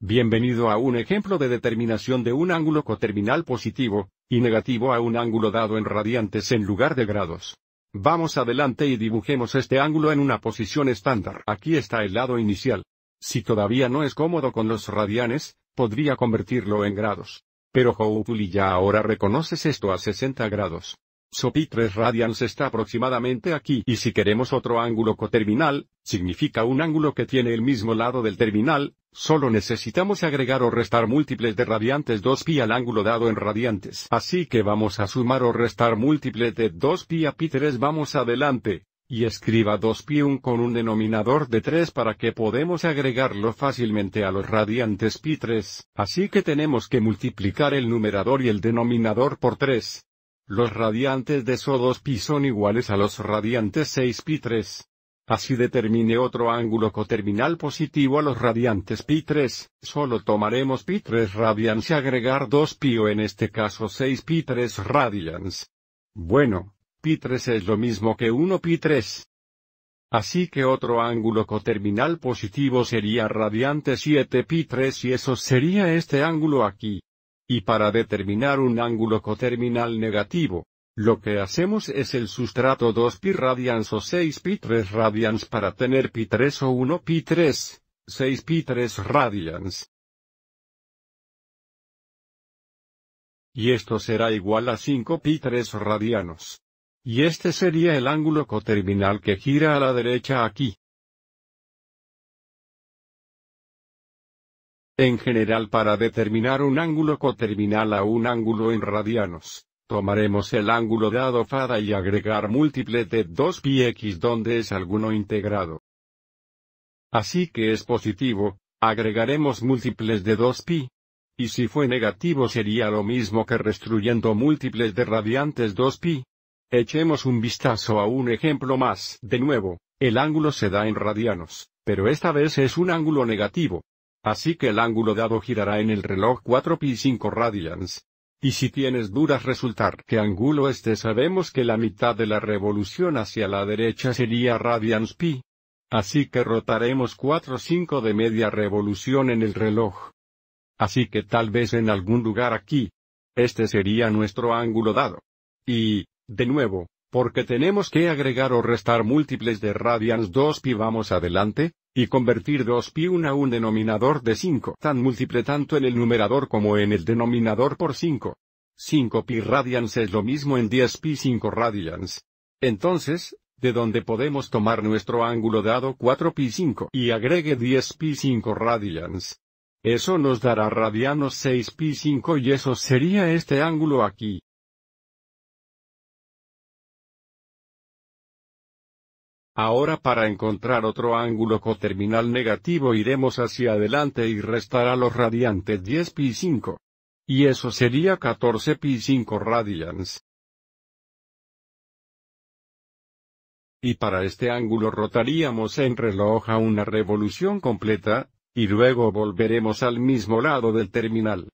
Bienvenido a un ejemplo de determinación de un ángulo coterminal positivo, y negativo a un ángulo dado en radiantes en lugar de grados. Vamos adelante y dibujemos este ángulo en una posición estándar. Aquí está el lado inicial. Si todavía no es cómodo con los radianes, podría convertirlo en grados. Pero Houtuli ya ahora reconoces esto a 60 grados pi 3 radians está aproximadamente aquí y si queremos otro ángulo coterminal, significa un ángulo que tiene el mismo lado del terminal, solo necesitamos agregar o restar múltiples de radiantes 2pi al ángulo dado en radiantes. Así que vamos a sumar o restar múltiples de 2pi a pi 3 vamos adelante, y escriba 2pi 1 con un denominador de 3 para que podemos agregarlo fácilmente a los radiantes pi 3, así que tenemos que multiplicar el numerador y el denominador por 3, los radiantes de so 2 pi son iguales a los radiantes 6 pi 3 Así determine otro ángulo coterminal positivo a los radiantes pi 3 solo tomaremos pi 3 radians y agregar 2 pi o en este caso 6 pi 3 radians. Bueno, pi 3 es lo mismo que 1 pi 3 Así que otro ángulo coterminal positivo sería radiante 7 pi 3 y eso sería este ángulo aquí. Y para determinar un ángulo coterminal negativo, lo que hacemos es el sustrato 2pi radians o 6pi3 radians para tener pi3 o 1pi3, 6pi3 radians. Y esto será igual a 5pi3 radianos. Y este sería el ángulo coterminal que gira a la derecha aquí. En general para determinar un ángulo coterminal a un ángulo en radianos, tomaremos el ángulo dado fada y agregar múltiple de 2πx donde es alguno integrado. Así que es positivo, agregaremos múltiples de 2pi. Y si fue negativo sería lo mismo que restruyendo múltiples de radiantes 2pi. Echemos un vistazo a un ejemplo más. De nuevo, el ángulo se da en radianos, pero esta vez es un ángulo negativo. Así que el ángulo dado girará en el reloj 4pi5 radians. Y si tienes dudas resultar que ángulo este sabemos que la mitad de la revolución hacia la derecha sería radians pi. Así que rotaremos 4-5 de media revolución en el reloj. Así que tal vez en algún lugar aquí. Este sería nuestro ángulo dado. Y, de nuevo, porque tenemos que agregar o restar múltiples de radians 2 pi vamos adelante, y convertir 2 pi 1 a un denominador de 5 tan múltiple tanto en el numerador como en el denominador por 5. 5 pi radians es lo mismo en 10 pi 5 radians. Entonces, de dónde podemos tomar nuestro ángulo dado 4 pi 5 y agregue 10 pi 5 radians. Eso nos dará radianos 6 pi 5 y eso sería este ángulo aquí. Ahora para encontrar otro ángulo coterminal negativo iremos hacia adelante y restará los radiantes 10 pi 5. Y eso sería 14 pi 5 radians. Y para este ángulo rotaríamos en reloj a una revolución completa, y luego volveremos al mismo lado del terminal.